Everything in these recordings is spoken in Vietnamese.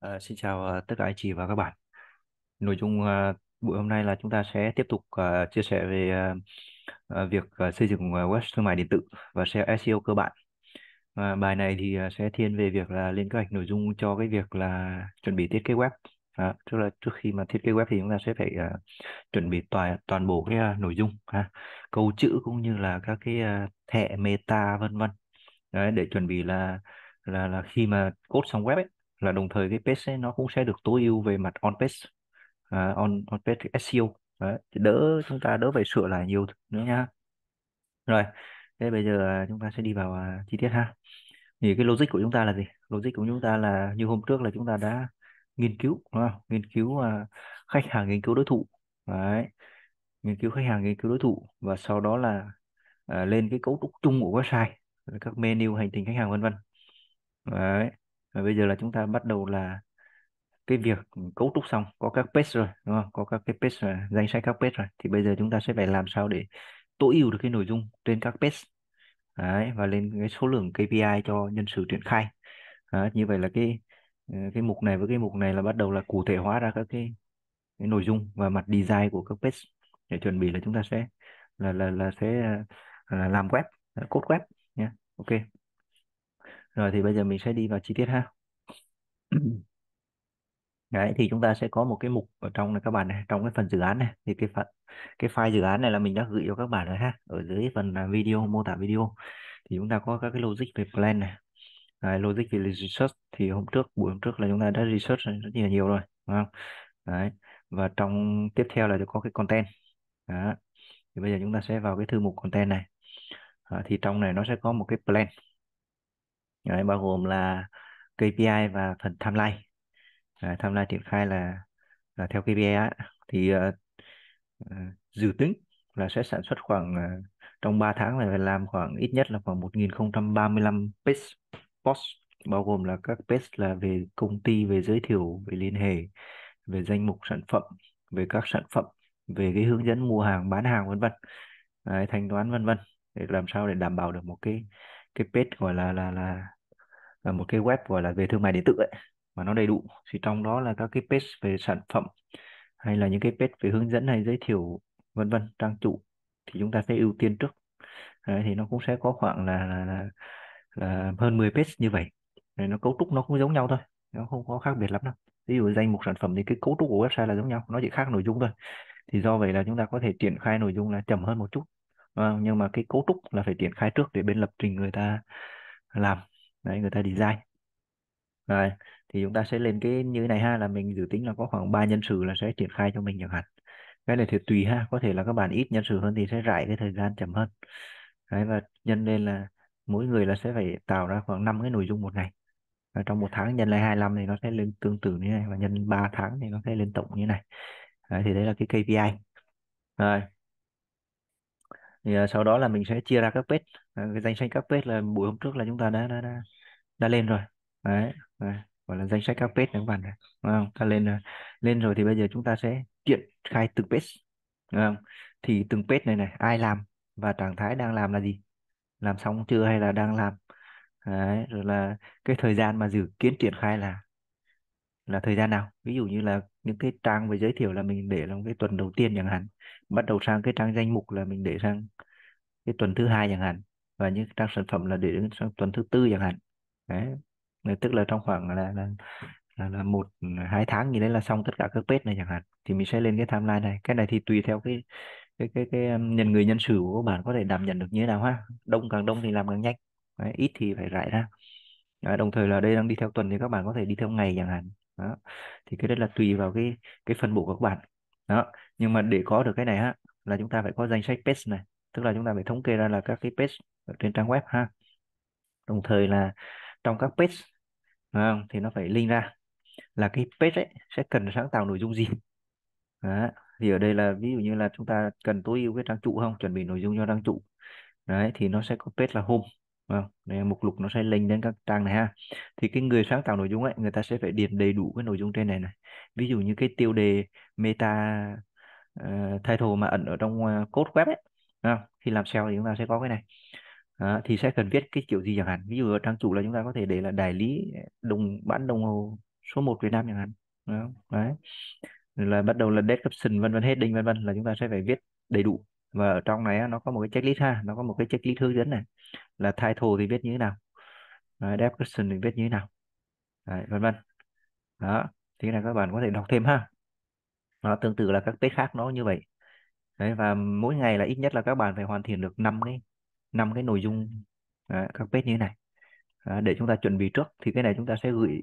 À, xin chào uh, tất cả anh chị và các bạn. Nội dung uh, ờ, buổi hôm nay là chúng ta sẽ tiếp tục uh, chia sẻ về uh, việc uh, xây dựng web thương mại điện tử và SEO cơ bản. Uh, bài này thì uh, sẽ thiên về việc là lên kế hoạch nội dung cho cái việc là chuẩn bị thiết kế web. À, tức là trước khi mà thiết kế web thì chúng ta sẽ phải uh, chuẩn bị toàn toàn bộ cái uh, nội dung, ha. câu chữ cũng như là các cái uh, thẻ meta vân vân. Đấy để chuẩn bị là là là khi mà cốt xong web ấy là đồng thời cái page ấy, nó cũng sẽ được tối ưu về mặt on page uh, à, on on page SEO Đấy, đỡ chúng ta đỡ phải sửa lại nhiều nữa nha rồi thế bây giờ à, chúng ta sẽ đi vào uh, chi tiết ha thì cái logic của chúng ta là gì logic của chúng ta là như hôm trước là chúng ta đã nghiên cứu đúng không? nghiên cứu uh, khách hàng nghiên cứu đối thủ Đấy. nghiên cứu khách hàng nghiên cứu đối thủ và sau đó là uh, lên cái cấu trúc chung của website các menu hành trình khách hàng vân vân và bây giờ là chúng ta bắt đầu là cái việc cấu trúc xong có các page rồi đúng không có các cái page rồi, à, danh sách các page rồi thì bây giờ chúng ta sẽ phải làm sao để tối ưu được cái nội dung trên các page Đấy, và lên cái số lượng KPI cho nhân sự triển khai Đấy, như vậy là cái ờ, cái mục này với cái mục này là bắt đầu là cụ thể hóa ra các cái, cái nội dung và mặt design của các page để chuẩn bị là chúng ta sẽ là là là sẽ là làm web code web nhé ok rồi thì bây giờ mình sẽ đi vào chi tiết ha đấy thì chúng ta sẽ có một cái mục ở trong này các bạn này trong cái phần dự án này thì cái phần cái file dự án này là mình đã gửi cho các bạn rồi ha ở dưới phần à, video mô tả video thì chúng ta có các cái logic về plan này đấy, logic về research thì hôm trước buổi hôm trước là chúng ta đã research rất là nhiều rồi đúng không đấy và trong tiếp theo là có cái content đó. thì bây giờ chúng ta sẽ vào cái thư mục content này à, thì trong này nó sẽ có một cái plan Đấy, bao gồm là KPI và phần timeline à, timeline triển khai là, là theo KPI á, thì uh, dự tính là sẽ sản xuất khoảng uh, trong 3 tháng này phải làm khoảng ít nhất là khoảng 1035 page post bao gồm là các page là về công ty về giới thiệu về liên hệ về danh mục sản phẩm về các sản phẩm về cái hướng dẫn mua hàng bán hàng vân vân thanh toán vân vân để làm sao để đảm bảo được một cái cái page gọi là là là, là một cái web gọi là về thương mại điện tử ấy mà nó đầy đủ thì trong đó là các cái page về sản phẩm hay là những cái page về hướng dẫn hay giới thiệu vân vân trang chủ thì chúng ta sẽ ưu tiên trước Đấy, thì nó cũng sẽ có khoảng là là, là, là hơn 10 page như vậy Đấy, nó cấu trúc nó cũng giống nhau thôi nó không có khác biệt lắm đâu ví dụ danh mục sản phẩm thì cái cấu trúc của website là giống nhau nó chỉ khác nội dung thôi thì do vậy là chúng ta có thể triển khai nội dung là chậm hơn một chút vâng nhưng mà cái cấu trúc là phải triển khai trước để bên lập trình người ta làm đấy người ta design rồi thì chúng ta sẽ lên cái như thế này ha là mình dự tính là có khoảng 3 nhân sự là sẽ triển khai cho mình chẳng hạn cái này thì tùy ha có thể là các bạn ít nhân sự hơn thì sẽ rải cái thời gian chậm hơn đấy và nhân lên là mỗi người là sẽ phải tạo ra khoảng 5 cái nội dung một ngày và trong một tháng nhân lại 25 thì nó sẽ lên tương tự như này và nhân 3 tháng thì nó sẽ lên tổng như này đấy, thì đấy là cái KPI rồi thì uh, sau đó là mình sẽ chia ra các page uh, cái danh sách các page là buổi hôm trước là chúng ta đã đã đã, đã lên rồi đấy uh, gọi là danh sách các page này các bạn này đúng không ta lên ờ, lên rồi thì bây giờ chúng ta sẽ triển khai từng page đúng không thì từng page này này ai làm và trạng thái đang làm là gì làm xong chưa hay là đang làm đấy rồi là cái thời gian mà dự kiến triển khai là là thời gian nào ví dụ như là những cái trang về giới thiệu là mình để trong cái tuần đầu tiên chẳng hạn bắt đầu sang cái trang danh mục là mình để sang cái tuần thứ hai chẳng hạn và những trang sản phẩm là để đến sang tuần thứ tư chẳng hạn đấy tức là trong khoảng là là là, là một hai tháng gì đấy là xong tất cả các page này chẳng hạn thì mình sẽ lên cái timeline này cái này thì tùy theo cái cái cái cái um, nhân người nhân sự của các bạn có thể đảm nhận được như thế nào ha đông càng đông thì làm càng nhanh đấy, ít thì phải rải ra đó, đồng thời là đây đang đi theo tuần thì các bạn có thể đi theo ngày chẳng hạn đó. thì cái đấy là tùy vào cái cái phân bổ của các bạn đó nhưng mà để có được cái này ha là chúng ta phải có danh sách page này tức là chúng ta phải thống kê ra là các cái page ở trên trang web ha đồng thời là trong các page không? thì nó phải link ra là cái page ấy sẽ cần sáng tạo nội dung gì đó. thì ở đây là ví dụ như là chúng ta cần tối ưu cái trang trụ không chuẩn bị nội dung cho trang trụ đấy thì nó sẽ có page là home Đây, mục lục nó sẽ link đến các trang này ha thì cái người sáng tạo nội dung ấy người ta sẽ phải điền đầy đủ cái nội dung trên này này ví dụ như cái tiêu đề meta uh, title mà ẩn ở trong uh, code web ấy à, khi làm SEO thì chúng ta sẽ có cái này à, thì sẽ cần viết cái kiểu gì chẳng hạn ví dụ ở trang chủ là chúng ta có thể để là đại lý đồng bản đồng hồ số 1 Việt Nam chẳng hạn đấy là bắt đầu là description vân vân hết đinh vân vân là chúng ta sẽ phải viết đầy đủ và ở trong này nó có một cái checklist ha nó có một cái checklist hướng dẫn này là title thì viết như thế nào à, description thì viết như thế nào đấy, vân vân đó thế này các bạn có thể đọc thêm ha nó tương tự là các test khác nó như vậy đấy và mỗi ngày là ít nhất là các bạn phải hoàn thiện được năm cái năm cái nội dung đấy, à, các page như thế này đấy, à, để chúng ta chuẩn bị trước thì cái này chúng ta sẽ gửi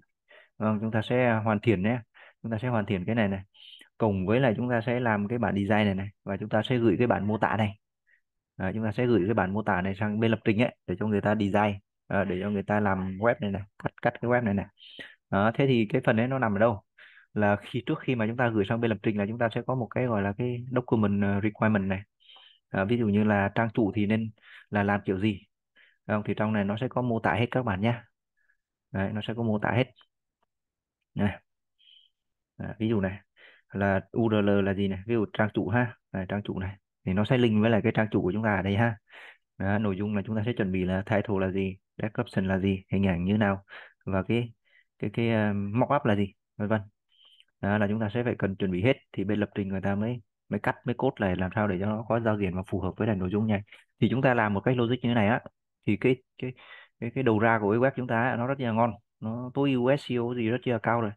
vâng, chúng ta sẽ hoàn thiện nhé chúng ta sẽ hoàn thiện cái này này cùng với là chúng ta sẽ làm cái bản design này này và chúng ta sẽ gửi cái bản mô tả này à, chúng ta sẽ gửi cái bản mô tả này sang bên lập trình ấy để cho người ta design à, để cho người ta làm web này này cắt cắt cái web này này à, thế thì cái phần đấy nó nằm ở đâu là khi trước khi mà chúng ta gửi sang bên lập trình là chúng ta sẽ có một cái gọi là cái document ờ, requirement này à, ví dụ như là trang chủ thì nên là làm kiểu gì không? thì trong này nó sẽ có mô tả hết các bạn nhé Đấy, nó sẽ có mô tả hết này à, ví dụ này là URL là gì này ví dụ trang chủ ha này, trang chủ này thì nó sẽ link với lại cái trang chủ của chúng ta ở đây ha Đó, nội dung là chúng ta sẽ chuẩn bị là title là gì description là gì hình ảnh như nào và cái cái cái uh, ờ, mockup là gì vân vân đó là chúng ta sẽ phải cần chuẩn bị hết thì bên lập trình người ta mới mới cắt mới cốt lại làm sao để cho nó có giao diện và phù hợp với lại nội dung này thì chúng ta làm một cách logic như thế này á thì cái cái cái cái đầu ra của cái web chúng ta nó rất là ngon nó tối ưu SEO gì rất là cao rồi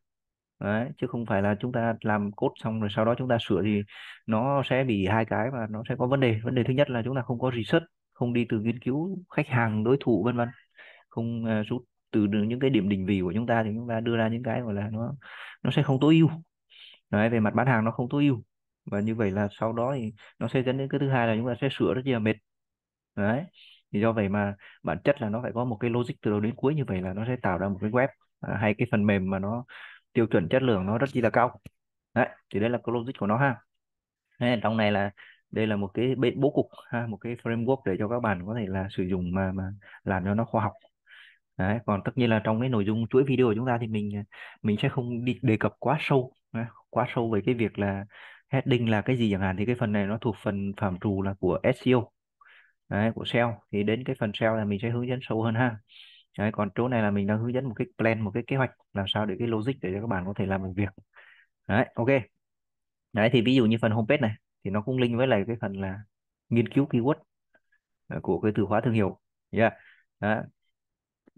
Đấy, chứ không phải là chúng ta làm cốt xong rồi sau đó chúng ta sửa thì nó sẽ bị hai cái và nó sẽ có vấn đề vấn đề thứ nhất là chúng ta không có research không đi từ nghiên cứu khách hàng đối thủ vân vân không uh, rút từ những cái điểm định vị của chúng ta thì chúng ta đưa ra những cái gọi là nó nó sẽ không tối ưu đấy về mặt bán hàng nó không tối ưu và như vậy là sau đó thì nó sẽ dẫn đến cái thứ hai là chúng ta sẽ sửa rất là mệt đấy thì do vậy mà bản chất là nó phải có một cái logic từ đầu đến cuối như vậy là nó sẽ tạo ra một cái web à, hay cái phần mềm mà nó tiêu chuẩn chất lượng nó rất chi là cao đấy thì đây là cái logic của nó ha đấy, trong này là đây là một cái bố cục ha một cái framework để cho các bạn có thể là sử dụng mà mà làm cho nó khoa học Đấy, còn tất nhiên là trong cái nội dung chuỗi video của chúng ta thì mình mình sẽ không đi đề cập quá sâu quá sâu về cái việc là heading là cái gì chẳng hạn thì cái phần này nó thuộc phần phạm trù là của SEO đấy, của SEO thì đến cái phần SEO là mình sẽ hướng dẫn sâu hơn ha đấy, còn chỗ này là mình đang hướng dẫn một cái plan một cái kế hoạch làm sao để cái logic để cho các bạn có thể làm được việc đấy ok đấy thì ví dụ như phần homepage này thì nó cũng link với lại cái phần là nghiên cứu keyword à, của cái từ khóa thương hiệu yeah. Dạ. Đó.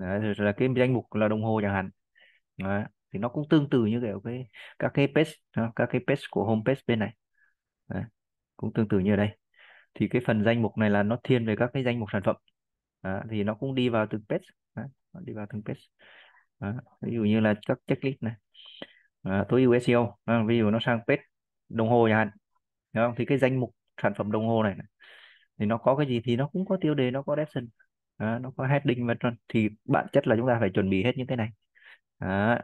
Đấy, là cái danh mục là đồng hồ chẳng hạn Đấy, thì nó cũng tương tự như kiểu cái các cái page ờ, các cái page của homepage bên này Đấy, cũng tương tự như ở đây thì cái phần danh mục này là nó thiên về các cái danh mục sản phẩm Đấy, thì nó cũng đi vào từng page Đấy, đi vào từng page Đấy, ví dụ như là các checklist này Đấy, ờ, tối ưu SEO à, ờ, ví dụ nó sang page đồng hồ chẳng hạn Đấy thì cái danh mục sản phẩm đồng hồ này, này thì nó có cái gì thì nó cũng có tiêu đề nó có description đó, nó có heading và tròn thì bản chất là chúng ta phải chuẩn bị hết những cái này đó,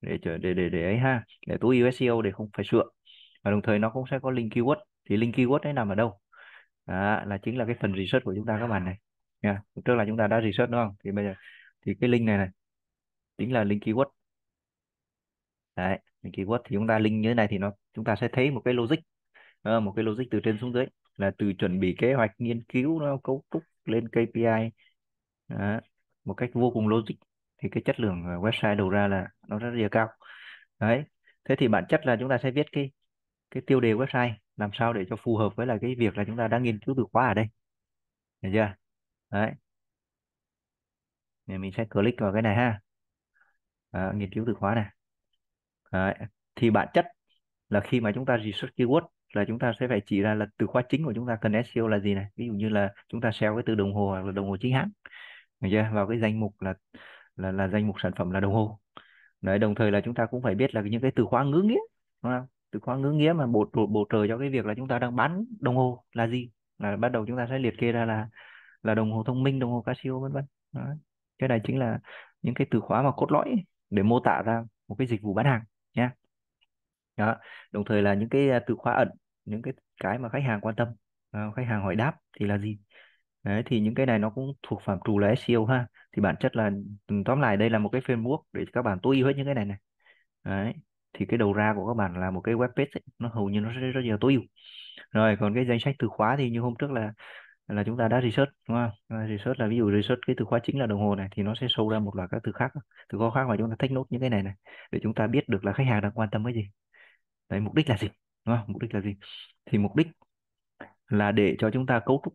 để để để để ấy ha để túi USEO để không phải sửa và đồng thời nó cũng sẽ có link keyword thì link keyword ấy nằm ở đâu đó, là chính là cái phần research của chúng ta các bạn này yeah. trước là chúng ta đã research đúng không thì bây giờ thì cái link này này chính là link keyword đấy link keyword thì chúng ta link như thế này thì nó chúng ta sẽ thấy một cái logic một cái logic từ trên xuống dưới là từ chuẩn bị kế hoạch nghiên cứu nó cấu trúc lên KPI đó. một cách vô cùng logic thì cái chất lượng ờ, website đầu ra là nó rất là cao đấy thế thì bản chất là chúng ta sẽ viết cái cái tiêu đề website làm sao để cho phù hợp với là cái việc là chúng ta đang nghiên cứu từ khóa ở đây được chưa đấy thì mình sẽ click vào cái này ha à, nghiên cứu từ khóa này đấy. thì bản chất là khi mà chúng ta research keyword là chúng ta sẽ phải chỉ ra là từ khóa chính của chúng ta cần SEO là gì này ví dụ như là chúng ta SEO cái từ đồng hồ hoặc là đồng hồ chính hãng chưa? vào cái danh mục là là là danh mục sản phẩm là đồng hồ đấy đồng thời là chúng ta cũng phải biết là những cái từ khóa ngữ nghĩa đúng không từ khóa ngữ nghĩa mà bổ bổ trợ cho cái việc là chúng ta đang bán đồng hồ là gì là bắt đầu chúng ta sẽ liệt kê ra là là đồng hồ thông minh đồng hồ casio vân vân cái này chính là những cái từ khóa mà cốt lõi để mô tả ra một cái dịch vụ bán hàng nhé đó đồng thời là những cái à, từ khóa ẩn những cái cái mà khách hàng quan tâm khách hàng hỏi đáp thì là gì Đấy, thì những cái này nó cũng thuộc phạm trù là SEO ha. Thì bản chất là tóm lại đây là một cái framework để các bạn tối ưu hết những cái này này. Đấy. Thì cái đầu ra của các bạn là một cái web page ấy, nó hầu như nó rất, rất nhiều tối ưu. Rồi còn cái danh sách từ khóa thì như hôm trước là là chúng ta đã research đúng không? Research là ví dụ research cái từ khóa chính là đồng hồ này thì nó sẽ sâu ra một loạt các từ khác, từ khóa khác mà chúng ta take nốt những cái này này để chúng ta biết được là khách hàng đang quan tâm cái gì. Đấy mục đích là gì? Đúng không? Mục đích là gì? Thì mục đích là để cho chúng ta cấu trúc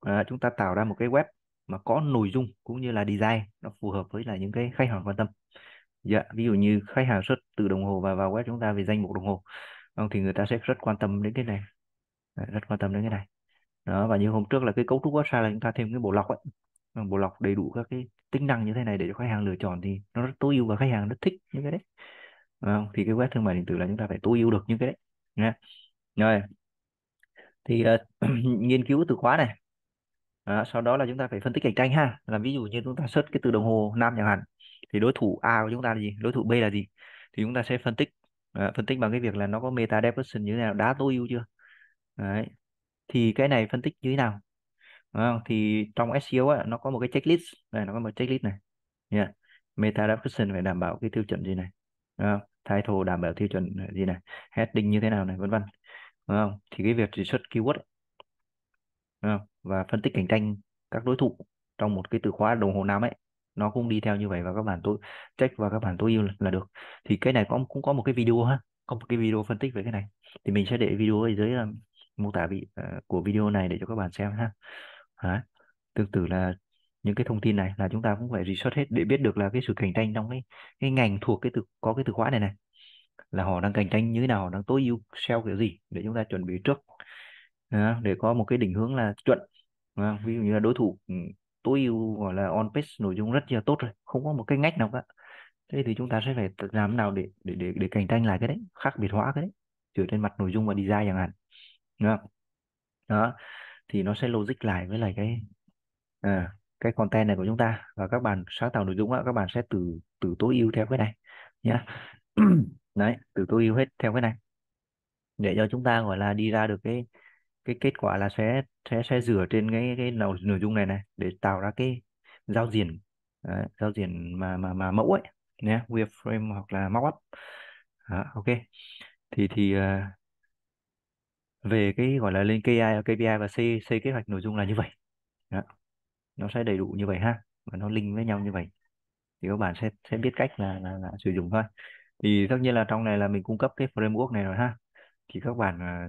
à, chúng ta tạo ra một cái web mà có nội dung cũng như là design nó phù hợp với là những cái khách hàng quan tâm dạ ví dụ như khách hàng xuất từ đồng hồ và vào web chúng ta về danh mục đồng hồ không ờ, thì người ta sẽ rất quan tâm đến cái này ờ, rất quan tâm đến cái này đó và như hôm trước là cái cấu trúc website là chúng ta thêm cái bộ lọc ấy bộ lọc đầy đủ các cái tính năng như thế này để cho khách hàng lựa chọn thì nó rất tối ưu và khách hàng rất thích những cái đấy không? thì cái web thương mại điện tử là chúng ta phải tối ưu được những cái đấy nha rồi thì uh, nghiên cứu từ khóa này đó, sau đó là chúng ta phải phân tích cạnh tranh ha là ví dụ như chúng ta xuất cái từ đồng hồ nam chẳng hạn thì đối thủ A của chúng ta là gì đối thủ B là gì thì chúng ta sẽ phân tích à, phân tích bằng cái việc là nó có meta depression như thế nào đã tối ưu chưa đấy thì cái này phân tích như thế nào Đúng thì trong SEO á, nó có một cái checklist này nó có một checklist này yeah. meta depression phải đảm bảo cái tiêu chuẩn gì này Đúng không? title đảm bảo tiêu chuẩn gì này heading như thế nào này vân vân Đúng thì cái việc chỉ xuất keyword Đúng không? và phân tích cạnh tranh các đối thủ trong một cái từ khóa đồng hồ nam ấy nó cũng đi theo như vậy và các bạn tôi check và các bạn tôi yêu là, được thì cái này cũng cũng có một cái video ha có một cái video phân tích về cái này thì mình sẽ để video ở dưới ờ, mô tả vị ờ, của video này để cho các bạn xem ha Đấy. tương tự là những cái thông tin này là chúng ta cũng phải research hết để biết được là cái sự cạnh tranh trong cái cái ngành thuộc cái từ có cái từ khóa này này là họ đang cạnh tranh như thế nào họ đang tối ưu sell kiểu gì để chúng ta chuẩn bị trước để có một cái định hướng là chuẩn không? Vâng, ví dụ như là đối thủ ừ, tối ưu gọi là on page nội dung rất là tốt rồi không có một cái ngách nào cả thế thì chúng ta sẽ phải làm nào để để để, để cạnh tranh lại cái đấy khác biệt hóa cái đấy dựa trên mặt nội dung và design chẳng hạn đó, đó. thì nó sẽ logic lại với lại cái à, cái content này của chúng ta và các bạn sáng tạo nội dung đó, các bạn sẽ từ từ tối ưu theo cái này nhá đấy từ tối ưu hết theo cái này để cho chúng ta gọi là đi ra được cái cái kết quả là sẽ sẽ sẽ dựa trên cái cái nội nội dung này này để tạo ra cái giao diện uh, giao diện mà mà mà mẫu ấy nhé yeah, wireframe hoặc là mockup ok thì thì à, về cái gọi là lên KPI KPI và xây xây kế hoạch nội dung là như vậy Đó. nó sẽ đầy đủ như vậy ha và nó link với nhau như vậy thì các bạn sẽ sẽ biết cách là, là, là sử dụng thôi thì tất nhiên là trong này là mình cung cấp cái framework này rồi ha thì các bạn à,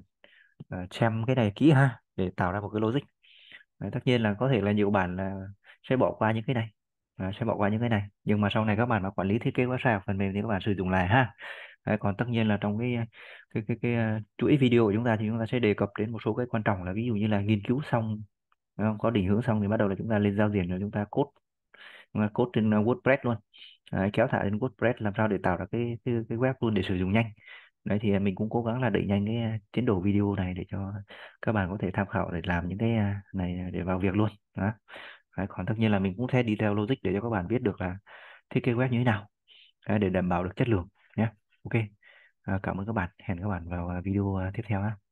Ờ, xem cái này kỹ ha để tạo ra một cái logic Đấy, tất nhiên là có thể là nhiều bạn là sẽ bỏ qua những cái này à, sẽ bỏ qua những cái này nhưng mà sau này các bạn mà quản lý thiết kế website phần mềm thì các bạn sử dụng lại ha Đấy, còn tất nhiên là trong cái cái cái, cái uh, chuỗi video của chúng ta thì chúng ta sẽ đề cập đến một số cái quan trọng là ví dụ như là nghiên cứu xong có định hướng xong thì bắt đầu là chúng ta lên giao diện rồi chúng ta code chúng code trên ờ, WordPress luôn Đấy, kéo thả lên WordPress làm sao để tạo ra cái, cái cái web luôn để sử dụng nhanh đấy thì à, mình cũng cố gắng là đẩy nhanh cái tiến độ video này để cho các bạn có thể tham khảo để làm những cái này à, để vào việc luôn đó đấy, còn tất nhiên là mình cũng sẽ đi theo logic để cho các bạn biết được là thiết kế web như thế nào đấy, để đảm bảo được chất lượng nhé ok à, cảm ơn các bạn hẹn các bạn vào à, video tiếp theo ha